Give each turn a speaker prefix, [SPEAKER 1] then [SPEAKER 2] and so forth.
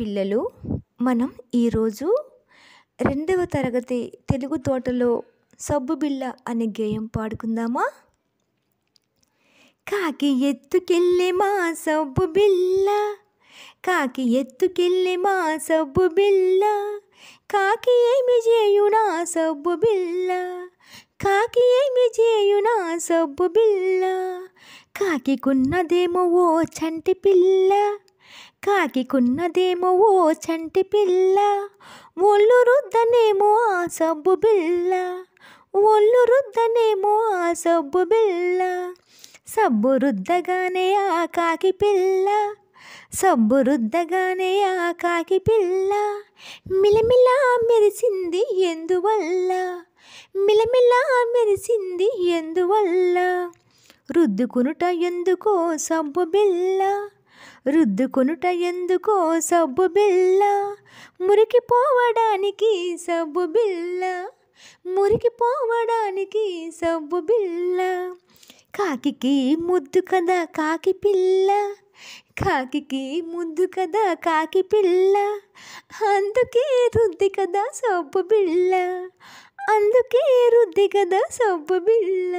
[SPEAKER 1] పిల్లలు మనం ఈరోజు రెండవ తరగతి తెలుగు తోటలో సబ్బు బిళ్ళ అనే గేయం పాడుకుందామా కాకి ఎత్తుకెళ్ళి మా సబ్బు బిళ్ళ కాకి ఎత్తుకెళ్ళి మా సబ్బు బిళ్ళ కాకి ఏమి చేయునా సబ్బు బిళ్ళ కాకి ఏమి చేయునా సబ్బు బిళ్ళ కున్నదేమో ఓ చంటి పిల్ల కాకికున్నదేమో ఓ చంటి పిల్ల ఒళ్ళు రుద్దనేమో ఆ సబ్బు బిల్ల ఒళ్ళు రుద్దనేమో ఆ సబ్బు బిల్ల సబ్బు రుద్దగానే ఆ కాకి పిల్ల సబ్బు రుద్దగానే ఆ కాకి పిల్ల మిలమిలా మెరిసింది ఎందువల్ల మిలమిలా మెరిసింది ఎందువల్ల రుద్దుకునుట ఎందుకో సబ్బు బిల్ల రుద్దుకొనుట ఎందుకో సబ్బు బిల్ల మురికిపోవడానికి సబ్బు బిల్ల మురికిపోవడానికి సబ్బు బిల్ల కాకి ముద్దు కదా కాకి పిల్ల కాకి ముద్దు కదా కాకి పిల్ల అందుకే రుద్ది కదా సబ్బు బిళ్ళ అందుకే రుద్ది కదా సబ్బు బిళ్ళ